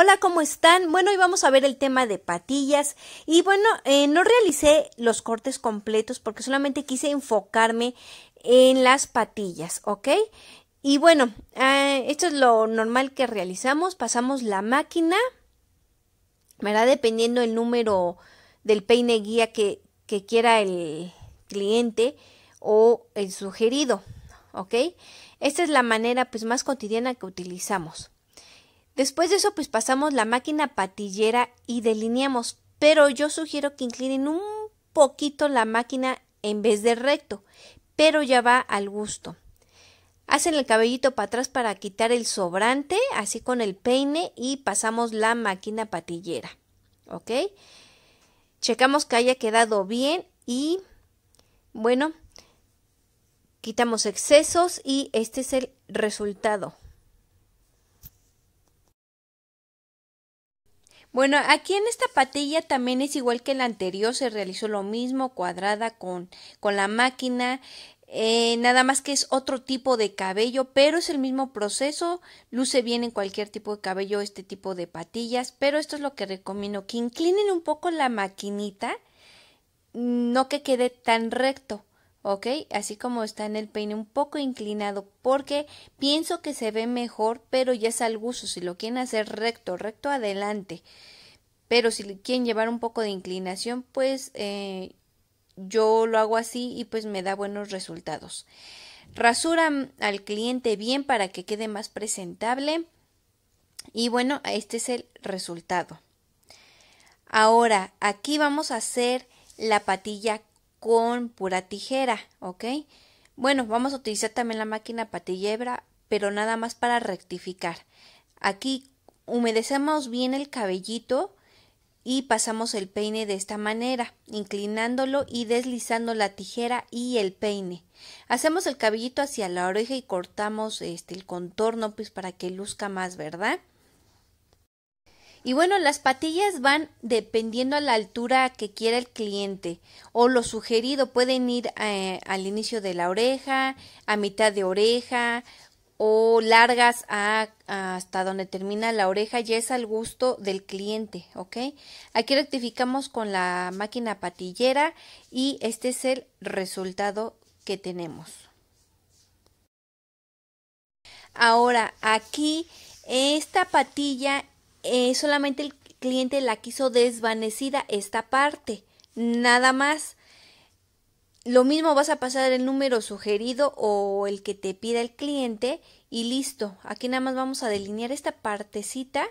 Hola, ¿cómo están? Bueno, hoy vamos a ver el tema de patillas y bueno, eh, no realicé los cortes completos porque solamente quise enfocarme en las patillas, ¿ok? Y bueno, eh, esto es lo normal que realizamos, pasamos la máquina, ¿verdad? Dependiendo el número del peine guía que, que quiera el cliente o el sugerido, ¿ok? Esta es la manera pues más cotidiana que utilizamos. Después de eso, pues pasamos la máquina patillera y delineamos, pero yo sugiero que inclinen un poquito la máquina en vez de recto, pero ya va al gusto. Hacen el cabellito para atrás para quitar el sobrante, así con el peine y pasamos la máquina patillera. ¿Ok? Checamos que haya quedado bien y bueno, quitamos excesos y este es el resultado. Bueno, aquí en esta patilla también es igual que en la anterior, se realizó lo mismo, cuadrada con, la máquina, eh, nada más que es otro tipo de cabello, pero es el mismo proceso, luce bien en cualquier tipo de cabello este tipo de patillas, pero esto es lo que recomiendo, que inclinen un poco la maquinita, no que quede tan recto, ¿ok? Así como está en el peine un poco inclinado porque pienso que se ve mejor, pero ya es al gusto, si lo quieren hacer recto, recto adelante, pero si quieren llevar un poco de inclinación, pues eh, yo lo hago así y pues me da buenos resultados. Rasura al cliente bien para que quede más presentable y bueno, este es el resultado. Ahora, aquí vamos a hacer la patilla con pura tijera, ¿ok? Bueno, vamos a utilizar también la máquina patillebra, pero nada más para rectificar. Aquí humedecemos bien el cabellito y pasamos el peine de esta manera, inclinándolo y deslizando la tijera y el peine. Hacemos el cabellito hacia la oreja y cortamos este, el contorno pues para que luzca más, ¿verdad? Y bueno, las patillas van dependiendo a la altura que quiera el cliente o lo sugerido. Pueden ir eh, al inicio de la oreja, a mitad de oreja o largas hasta donde termina la oreja. Ya es al gusto del cliente, ¿ok? Aquí rectificamos con la máquina patillera y este es el resultado que tenemos. Ahora, aquí esta patilla eh, solamente el cliente la quiso desvanecida esta parte, nada más. Lo mismo vas a pasar el número sugerido o el que te pida el cliente y listo. Aquí nada más vamos a delinear esta partecita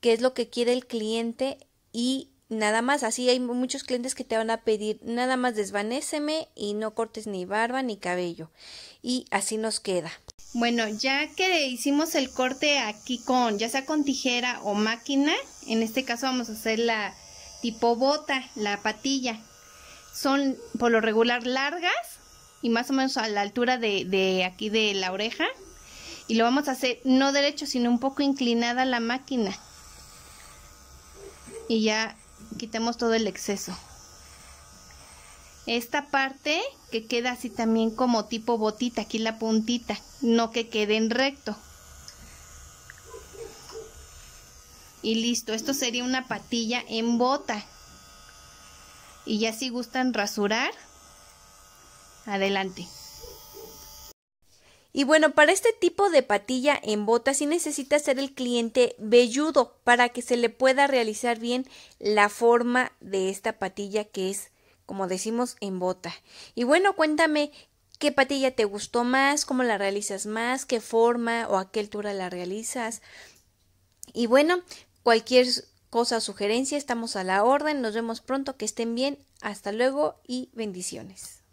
que es lo que quiere el cliente y nada más. Así hay muchos clientes que te van a pedir nada más desvanéceme y no cortes ni barba ni cabello. Y así nos queda. Bueno, ya que hicimos el corte aquí con, ya sea con tijera o máquina, en este caso vamos a hacer la tipo bota, la patilla. Son por lo regular largas y más o menos a la altura de, de aquí de la oreja. Y lo vamos a hacer no derecho, sino un poco inclinada la máquina y ya quitemos todo el exceso. Esta parte que queda así también como tipo botita, aquí la puntita, no que quede en recto. Y listo, esto sería una patilla en bota. Y ya si gustan rasurar, adelante. Y bueno, para este tipo de patilla en bota sí necesita ser el cliente velludo para que se le pueda realizar bien la forma de esta patilla que es, como decimos, en bota. Y bueno, cuéntame qué patilla te gustó más, cómo la realizas más, qué forma o a qué altura la realizas. Y bueno, cualquier cosa o sugerencia, estamos a la orden. Nos vemos pronto, que estén bien. Hasta luego y bendiciones.